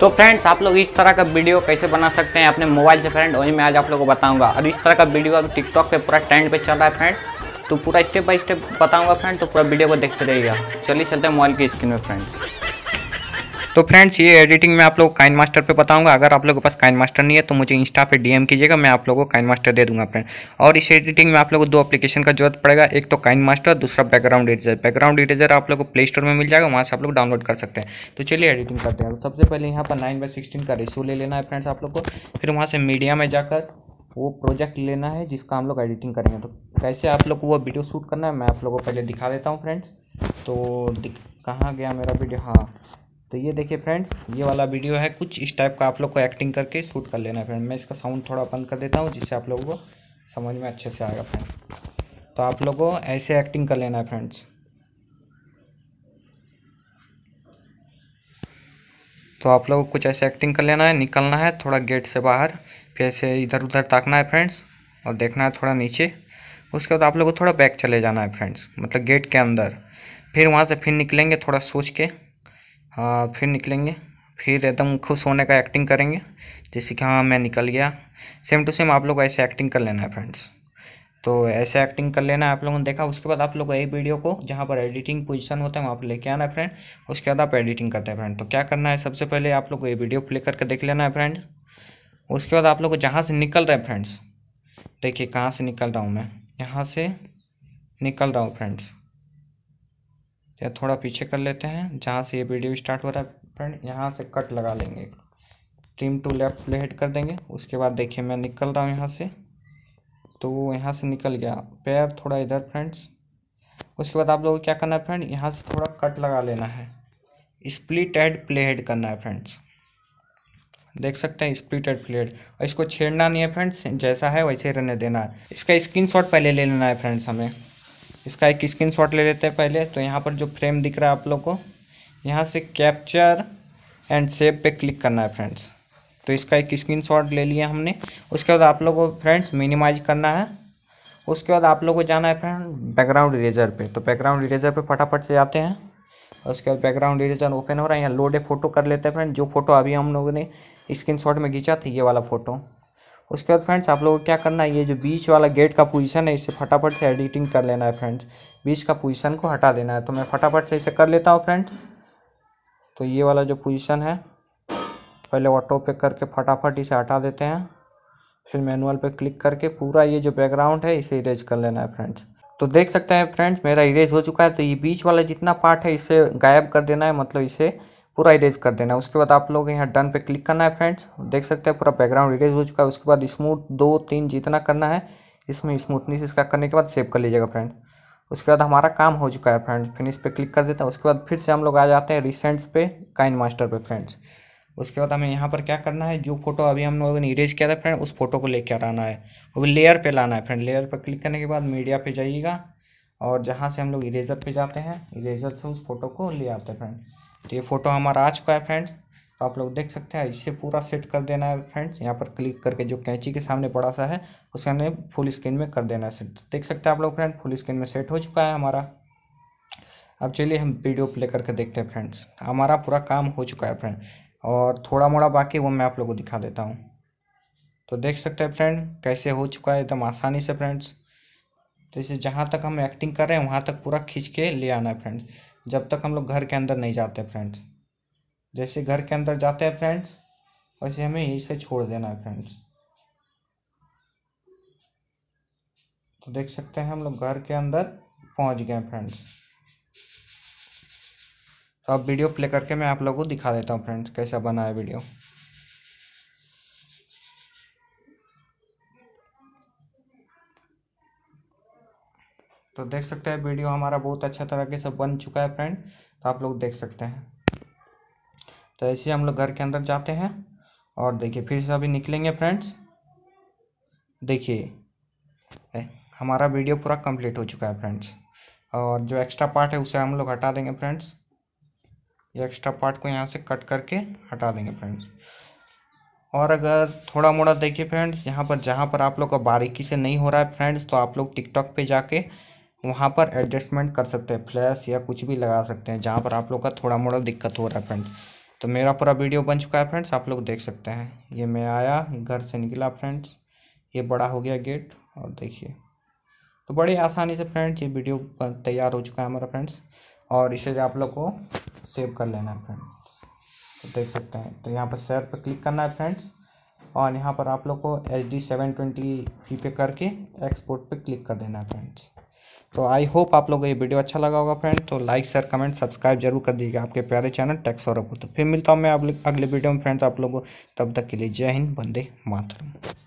तो फ्रेंड्स आप लोग इस तरह का वीडियो कैसे बना सकते हैं अपने मोबाइल से फ्रेंड वही मैं आज आप लोग को बताऊंगा और इस तरह का वीडियो अभी टिकटॉक पे पूरा ट्रेंड पे चल रहा है फ्रेंड तो पूरा स्टेप बाय स्टेप बताऊंगा फ्रेंड तो पूरा वीडियो को देखते रहिएगा चलिए चलते हैं मोबाइल की स्क्रीन में फ्रेंड्स तो फ्रेंड्स ये एडिटिंग मैं आप लोग काइन मास्टर पर बताऊंगा अगर आप लोगों के पास काइन मास्टर नहीं है तो मुझे इंस्टा पे डीएम कीजिएगा मैं आप लोगों को काइन मास्टर दे दूंगा फ्रेंड और इस एडिटिंग में आप लोगों को दो एप्लीकेशन का जरूरत पड़ेगा एक तो काइन मास्टर दूसरा बैकग्राउंड इरेजर बैकग्राउंड इरेजर आप लोग को प्ले स्टोर में मिल जाएगा वहाँ से आप लोग डाउनलोड कर सकते हैं तो चलिए एडिटिंग करते हैं सबसे पहले यहाँ पर नाइन बाई सिक्सटीन का रेशो ले लेना है फ्रेंड्स आप लोग को फिर वहाँ से मीडिया में जाकर वो प्रोजेक्ट लेना है जिसका हम लोग एडिटिंग करेंगे तो कैसे आप लोग को वो वीडियो शूट करना है मैं आप लोगों को पहले दिखा देता हूँ फ्रेंड्स तो कहाँ गया मेरा वीडियो हाँ तो ये देखिए फ्रेंड्स ये वाला वीडियो है कुछ इस टाइप का आप लोग को एक्टिंग करके शूट कर लेना है फ्रेंड मैं इसका साउंड थोड़ा बंद कर देता हूँ जिससे आप लोगों को समझ में अच्छे से आएगा फ्रेंड तो आप लोगों को ऐसे एक्टिंग कर लेना है फ्रेंड्स तो आप को कुछ ऐसे एक्टिंग कर लेना है निकलना है थोड़ा गेट से बाहर फिर ऐसे इधर उधर ताकना है फ्रेंड्स और देखना है थोड़ा नीचे उसके बाद आप लोगों को थोड़ा बैक चले जाना है फ्रेंड्स मतलब गेट के अंदर फिर वहाँ से फिर निकलेंगे थोड़ा सोच के फिर निकलेंगे फिर एकदम खुश होने का एक्टिंग करेंगे जैसे कि हाँ मैं निकल गया सेम टू सेम आप लोग ऐसे एक्टिंग कर लेना है फ्रेंड्स तो ऐसे एक्टिंग कर लेना है आप लोगों ने देखा उसके बाद आप लोग एक वीडियो को जहाँ पर एडिटिंग पोजीशन होता है वहाँ पर लेके आना है फ्रेंड उसके बाद आप एडिटिंग करते हैं फ्रेंड तो क्या करना है सबसे पहले आप लोग ये वीडियो प्ले करके देख लेना है फ्रेंड उसके बाद आप लोग जहाँ से निकल रहे हैं फ्रेंड्स देखिए कहाँ से निकल रहा हूँ मैं यहाँ से निकल रहा हूँ फ्रेंड्स या थोड़ा पीछे कर लेते हैं जहाँ से ये वीडियो स्टार्ट हो रहा है फ्रेंड यहाँ से कट लगा लेंगे trim to left play head कर देंगे उसके बाद देखिए मैं निकल रहा हूँ यहाँ से तो वो यहाँ से निकल गया पैर थोड़ा इधर फ्रेंड्स उसके बाद आप लोगों को क्या करना है फ्रेंड यहाँ से थोड़ा कट लगा लेना है स्प्लिट हेड प्ले हेड करना है फ्रेंड्स देख सकते हैं स्प्लिट एड हेड और इसको छेड़ना नहीं है फ्रेंड्स जैसा है वैसे ही रहने देना है इसका स्क्रीन शॉट पहले ले लेना है फ्रेंड्स हमें इसका एक स्क्रीन शॉट ले लेते हैं पहले तो यहाँ पर जो फ्रेम दिख रहा है आप लोग को यहाँ से कैप्चर एंड सेव पे क्लिक करना है फ्रेंड्स तो इसका एक स्क्रीन शॉट ले लिया हमने उसके बाद आप लोग को फ्रेंड्स मिनिमाइज करना है उसके बाद आप लोग को जाना है फ्रेंड बैकग्राउंड इरेजर पे तो बैकग्राउंड इरेजर पे फटाफट से जाते हैं उसके बाद बैकग्राउंड इरेजर ओपन हो रहा है यहाँ लोड ए फोटो कर लेते हैं फ्रेंड जो फोटो अभी हम लोगों ने स्क्रीन शॉट में खींचा था ये वाला फोटो उसके बाद फ्रेंड्स आप लोगों को क्या करना है ये जो बीच वाला गेट का पोजीशन है इसे फटाफट से एडिटिंग कर लेना है फ्रेंड्स बीच का पोजीशन को हटा देना है तो मैं फटाफट से इसे कर लेता हूँ फ्रेंड्स तो ये वाला जो पोजीशन है पहले ऑटो पे करके फटाफट इसे हटा देते हैं फिर मैनुअल पे क्लिक करके पूरा ये जो बैकग्राउंड है इसे इरेज कर लेना है फ्रेंड्स तो देख सकते हैं फ्रेंड्स मेरा इरेज हो चुका है तो ये बीच वाला जितना पार्ट है इसे गायब कर देना है मतलब इसे पूरा इरेज कर देना है उसके बाद आप लोग यहाँ डन पे क्लिक करना है फ्रेंड्स देख सकते हैं पूरा बैकग्राउंड इरेज हो चुका है उसके बाद स्मूथ दो तीन जितना करना है इसमें स्मूथनेस इसका करने के बाद सेव कर लीजिएगा फ्रेंड उसके बाद हमारा काम हो चुका है फ्रेंड फिनिश पे क्लिक कर देता है उसके बाद फिर से हम लोग आ जाते हैं रिसेंट्स पे काइन मास्टर पे फ्रेंड्स उसके बाद हमें यहाँ पर क्या करना है जो फोटो अभी हम लोगों ने इरेज किया था फ्रेंड उस फोटो को लेकर आना है वो भी लेयर पे लाना है फ्रेंड लेयर पर क्लिक करने के बाद मीडिया पर जाइएगा और जहाँ से हम लोग इरेजर पर जाते हैं इरेजर से उस फोटो को ले आते हैं फ्रेंड तो ये फ़ोटो हमारा आ चुका है फ्रेंड्स तो आप लोग देख सकते हैं इसे पूरा सेट कर देना है फ्रेंड्स यहाँ पर क्लिक करके जो कैंची के सामने बड़ा सा है उसके अंदर फुल स्क्रीन में कर देना है सेट तो देख सकते हैं आप लोग फ्रेंड फुल स्क्रीन में सेट हो चुका है हमारा अब चलिए हम वीडियो प्ले करके देखते हैं फ्रेंड्स हमारा पूरा काम हो चुका है फ्रेंड और थोड़ा मोड़ा बाकी वो मैं आप लोग को दिखा देता हूँ तो देख सकते हैं फ्रेंड कैसे हो चुका है एकदम आसानी से फ्रेंड्स तो इसे जहाँ तक हम एक्टिंग कर रहे हैं वहाँ तक पूरा खींच के ले आना है फ्रेंड्स जब तक हम लोग घर के अंदर नहीं जाते फ्रेंड्स जैसे घर के अंदर जाते हैं फ्रेंड्स वैसे हमें इसे छोड़ देना है फ्रेंड्स तो देख सकते हैं हम लोग घर के अंदर पहुंच गए फ्रेंड्स तो अब वीडियो प्ले करके मैं आप लोगों को दिखा देता हूँ फ्रेंड्स कैसा बना है वीडियो तो देख सकते हैं वीडियो हमारा बहुत अच्छा तरीके से बन चुका है फ्रेंड तो आप लोग देख सकते हैं तो ऐसे हम लोग घर के अंदर जाते हैं और देखिए फिर से अभी निकलेंगे फ्रेंड्स देखिए हमारा वीडियो पूरा कंप्लीट हो चुका है फ्रेंड्स और जो एक्स्ट्रा पार्ट है उसे हम लोग हटा देंगे फ्रेंड्स ये एक्स्ट्रा पार्ट को यहाँ से कट करके हटा देंगे फ्रेंड्स और अगर थोड़ा मोड़ा देखिए फ्रेंड्स यहाँ पर जहाँ पर आप लोग का बारीकी से नहीं हो रहा है फ्रेंड्स तो आप लोग टिकटॉक पे जाके वहाँ पर एडजस्टमेंट कर सकते हैं फ्लैश या कुछ भी लगा सकते हैं जहाँ पर आप लोग का थोड़ा मोड़ा दिक्कत हो रहा है फ्रेंड्स तो मेरा पूरा वीडियो बन चुका है फ्रेंड्स आप लोग देख सकते हैं ये मैं आया घर से निकला फ्रेंड्स ये बड़ा हो गया गेट और देखिए तो बड़ी आसानी से फ्रेंड्स ये वीडियो तैयार हो चुका है हमारा फ्रेंड्स और इसे आप लोग को सेव कर लेना है फ्रेंड्स तो देख सकते हैं तो यहाँ पर शेयर पर क्लिक करना है फ्रेंड्स और यहाँ पर आप लोग को एच डी सेवन ट्वेंटी पे करके एक्सपोर्ट पे क्लिक कर देना है फ्रेंड्स तो आई होप आप लोगों को ये वीडियो अच्छा लगा होगा फ्रेंड तो लाइक शेयर कमेंट सब्सक्राइब जरूर कर दीजिएगा आपके प्यारे चैनल टैक्स और तो फिर मिलता हूँ मैं अगले वीडियो में फ्रेंड्स आप लोगों को तब तक के लिए जय हिंद बंदे मातरम